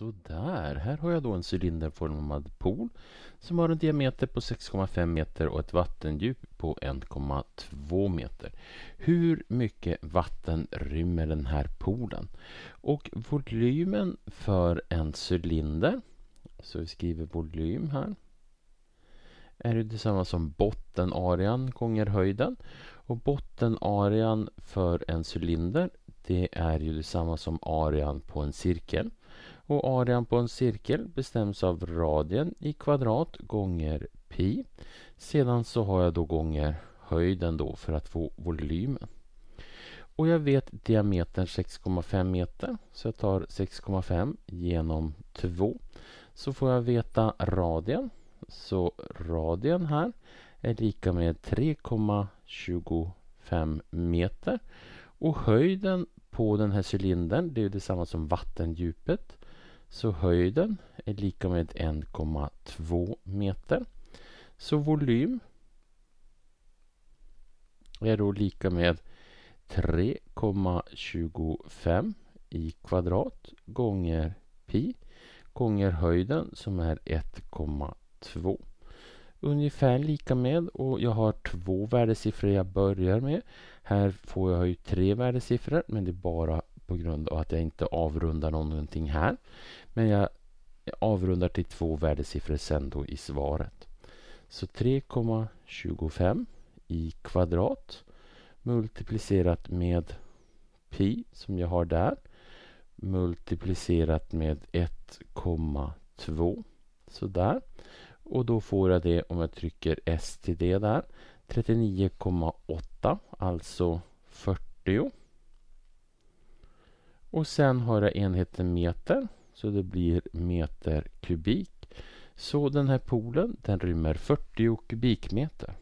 Sådär, här har jag då en cylinderformad pool som har en diameter på 6,5 meter och ett vattendjup på 1,2 meter. Hur mycket vatten rymmer den här poolen? Och volymen för en cylinder, så vi skriver volym här, är det detsamma som bottenarean gånger höjden. Och bottenarean för en cylinder, det är ju detsamma som arean på en cirkel och arean på en cirkel bestäms av radien i kvadrat gånger pi. Sedan så har jag då gånger höjden då för att få volymen. Och jag vet diametern 6,5 meter så jag tar 6,5 genom 2. Så får jag veta radien. Så radien här är lika med 3,25 meter. Och höjden på den här cylindern det är detsamma som vattendjupet. Så höjden är lika med 1,2 meter. Så volym är då lika med 3,25 i kvadrat gånger pi gånger höjden som är 1,2. Ungefär lika med och jag har två värdesiffror jag börjar med. Här får jag ju tre värdesiffror men det är bara på grund av att jag inte avrundar någonting här. Men jag avrundar till två värdesiffror sen då i svaret. Så 3,25 i kvadrat multiplicerat med pi som jag har där multiplicerat med 1,2 sådär och då får jag det om jag trycker S till det där 39,8 alltså 40 och sen har jag enheten meter, så det blir meter kubik. Så den här poolen den rymmer 40 kubikmeter.